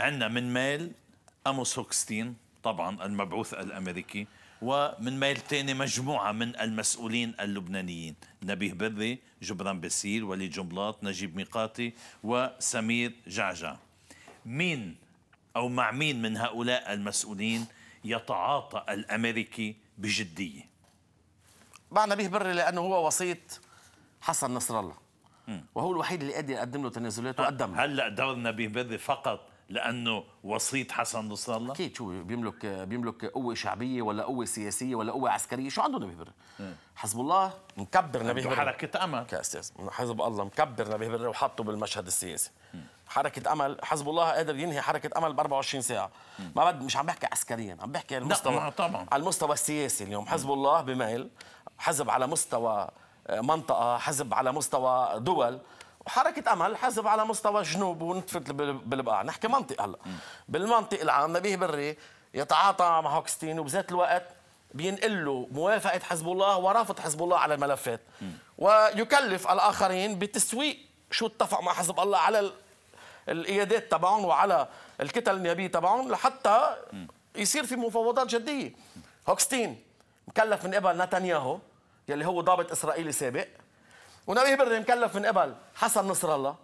عندنا من ميل أموس هوكستين طبعا المبعوث الأمريكي ومن ميل تاني مجموعة من المسؤولين اللبنانيين نبيه بري جبران بسيل وليد جملاط نجيب ميقاتي وسمير جعجع مين أو مع مين من هؤلاء المسؤولين يتعاطى الأمريكي بجدية مع نبيه بري لأنه هو وسيط حسن نصر الله وهو الوحيد اللي قدر يقدم له تنازلات وقدم هلا دور نبيه بري فقط لانه وسيط حسن نصر الله اكيد شو بيملك بيملك قوه شعبيه ولا قوه سياسيه ولا قوه عسكريه شو عنده نبيه بري حزب الله مكبر نبيه بري حركه امل كاستاذ حزب الله مكبر نبيه بري وحطه بالمشهد السياسي م. حركه امل حزب الله قادر ينهي حركه امل ب 24 ساعه م. ما بد مش عم بحكي عسكريا عم بحكي على المستوى طبعا على المستوى السياسي اليوم حزب الله بمايل حزب على مستوى آه، منطقه حزب على مستوى دول حركه امل حزب على مستوى جنوب ونتفت بالبقاع نحكي منطق هلا بالمنطق العام نبيه بري يتعاطى مع هوكستين وبذات الوقت بينقل له موافقه حزب الله ورافض حزب الله على الملفات ويكلف الاخرين بتسويق شو اتفق مع حزب الله على الايادات تبعهم وعلى الكتل النيابيه تبعهم لحتى يصير في مفاوضات جديه هوكستين مكلف من قبل نتنياهو يلي هو ضابط اسرائيلي سابق ونبيه بري مكلف من قبل حسن نصر الله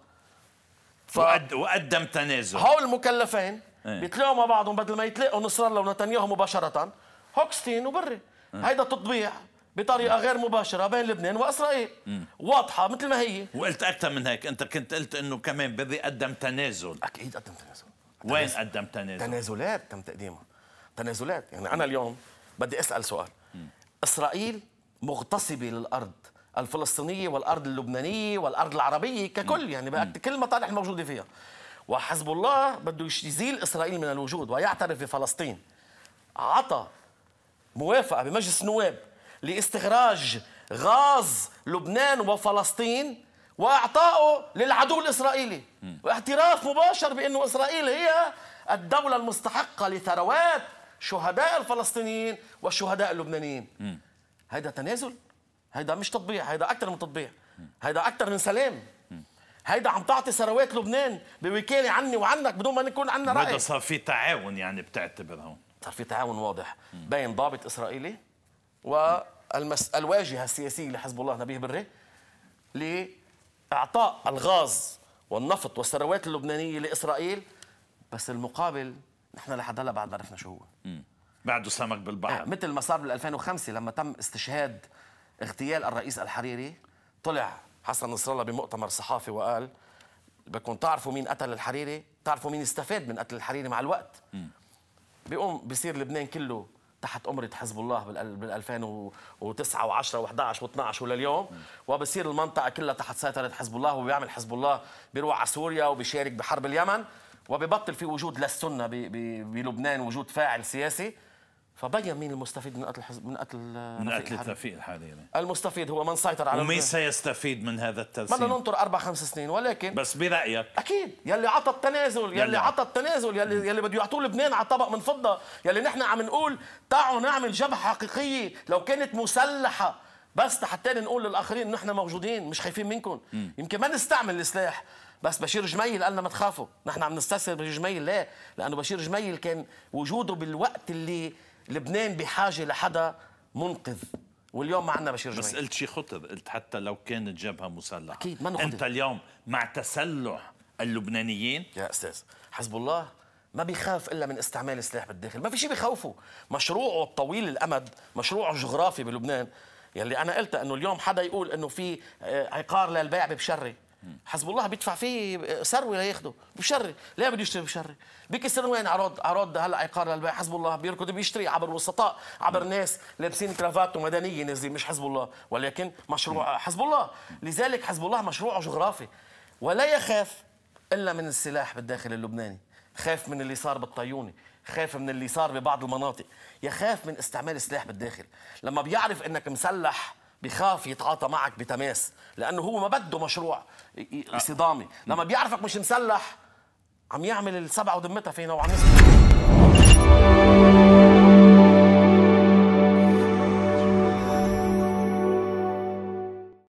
ف... وقدم تنازل هول المكلفين ايه؟ بيتلاقوا مع بعضهم بدل ما يتلاقوا نصر الله ونتنياهو مباشره هوكستين وبري ايه؟ هيدا تطبيع بطريقه غير مباشره بين لبنان واسرائيل مم. إيه. واضحه مثل ما هي وقلت اكثر من هيك انت كنت قلت انه كمان بدي قدم تنازل اكيد قدم تنازل وين قدم تنازل تنازلات تم تقديمها تنازلات يعني انا اليوم بدي اسال سؤال مم. إيه. اسرائيل مغتصبه للارض الفلسطينيه والارض اللبنانيه والارض العربيه ككل يعني بقى كل المطارح الموجوده فيها وحزب الله بده يزيل اسرائيل من الوجود ويعترف بفلسطين عطى موافقه بمجلس النواب لاستخراج غاز لبنان وفلسطين واعطائه للعدو الاسرائيلي واعتراف مباشر بانه اسرائيل هي الدوله المستحقه لثروات شهداء الفلسطينيين والشهداء اللبنانيين هذا تنازل هيدا مش تطبيع هيدا اكثر من تطبيع هيدا اكثر من سلام هيدا عم تعطي ثروات لبنان بوكاله عني وعنك بدون ما نكون عندنا راي هذا صار في تعاون يعني بتعتبر هون صار في تعاون واضح بين ضابط اسرائيلي والواجهه الواجهه السياسيه لحزب الله نبيه بري لاعطاء الغاز والنفط والثروات اللبنانيه لاسرائيل بس المقابل نحن لحد هلا بعد ما عرفنا شو هو بعده سمك بالبحر آه مثل ما صار بال 2005 لما تم استشهاد اغتيال الرئيس الحريري طلع حسن نصر الله بمؤتمر صحافي وقال بكون تعرفوا مين قتل الحريري تعرفوا مين استفاد من قتل الحريري مع الوقت بيقوم بيصير لبنان كله تحت أمرة حزب الله بال 2009 و10 و11 و12 ولليوم وبصير المنطقة كلها تحت سيطرة حزب الله وبيعمل حزب الله بيروح على سوريا وبيشارك بحرب اليمن وببطل في وجود للسنة بلبنان وجود فاعل سياسي فبين مين المستفيد من قتل من قتل آه، من قتل التفيل حاليا المستفيد هو من سيطر على ومين سيستفيد من هذا التلسين؟ بدنا ننطر اربع خمس سنين ولكن بس برايك اكيد يلي عطى التنازل يلي, يلي عطى التنازل يلي يلي بده يعطوه لبنان على طبق من فضه يلي نحن عم نقول تعوا نعمل جبهه حقيقيه لو كانت مسلحه بس حتى نقول للاخرين نحن موجودين مش خايفين منكم م. يمكن ما نستعمل السلاح بس بشير جميل قال ما تخافوا نحن عم نستسهل بشير جميل ليه لانه بشير جميل كان وجوده بالوقت اللي لبنان بحاجه لحدا منقذ واليوم ما عندنا بشير جميل بس قلت شي خطر قلت حتى لو كانت جبهه مسلحه اكيد ما انت اليوم مع تسلح اللبنانيين يا استاذ حزب الله ما بيخاف الا من استعمال السلاح بالداخل ما في شيء بيخوفه مشروعه الطويل الامد مشروعه الجغرافي بلبنان يلي انا قلت انه اليوم حدا يقول انه في آه، عقار للبيع ببشري حزب الله بيدفع فيه ثروه لياخده بشري ليه بده يشتري بشري بيكسر وين عرض عرض هلا عقار للبيع حزب الله بيركض بيشتري عبر وسطاء عبر ناس لابسين كرافات ومدنيه نازلين مش حزب الله ولكن مشروع حزب الله لذلك حزب الله مشروعه جغرافي ولا يخاف الا من السلاح بالداخل اللبناني خاف من اللي صار بالطيوني خاف من اللي صار ببعض المناطق يخاف من استعمال السلاح بالداخل لما بيعرف انك مسلح بخاف يتعاطى معك بتماس لانه هو ما بده مشروع صدامي آه. لما بيعرفك مش مسلح عم يعمل السبعه وذمتها فينا وعم يسلح